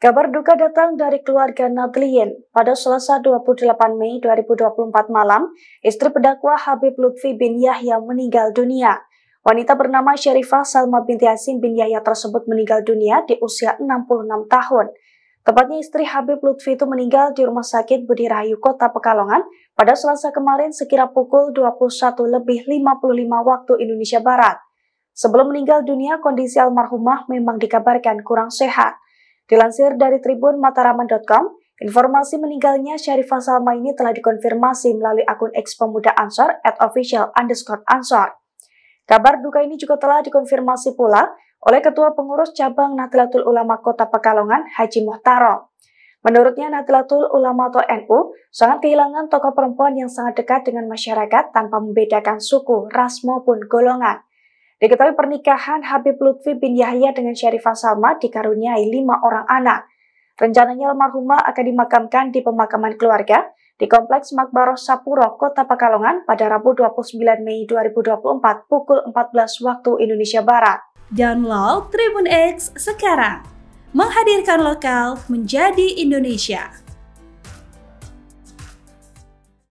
Kabar duka datang dari keluarga Nadlien. Pada Selasa 28 Mei 2024 malam, istri pedakwa Habib Lutfi bin Yahya meninggal dunia. Wanita bernama Syarifah Salma binti Asim bin Yahya tersebut meninggal dunia di usia 66 tahun. Tepatnya istri Habib Lutfi itu meninggal di Rumah Sakit Budi Rahayu Kota Pekalongan pada Selasa kemarin sekira pukul 21 lebih 55 waktu Indonesia Barat. Sebelum meninggal dunia, kondisi almarhumah memang dikabarkan kurang sehat. Dilansir dari Tribun Mataraman.com, informasi meninggalnya Syarifah Salma ini telah dikonfirmasi melalui akun ex pemuda Ansor at official underscore Ansor. Kabar duka ini juga telah dikonfirmasi pula oleh Ketua Pengurus Cabang Nahdlatul Ulama Kota Pekalongan, Haji Muhtaro. Menurutnya Nahdlatul Ulama atau NU sangat kehilangan tokoh perempuan yang sangat dekat dengan masyarakat tanpa membedakan suku, ras maupun golongan. Diketahui pernikahan Habib Lutfi bin Yahya dengan Syarifah Salma dikaruniai lima orang anak. Rencananya almarhumah akan dimakamkan di pemakaman keluarga di Kompleks Makbaroh Sapuro, Kota Pekalongan pada Rabu 29 Mei 2024 pukul 14 waktu Indonesia Barat. Download Tribun X sekarang. Menghadirkan lokal menjadi Indonesia.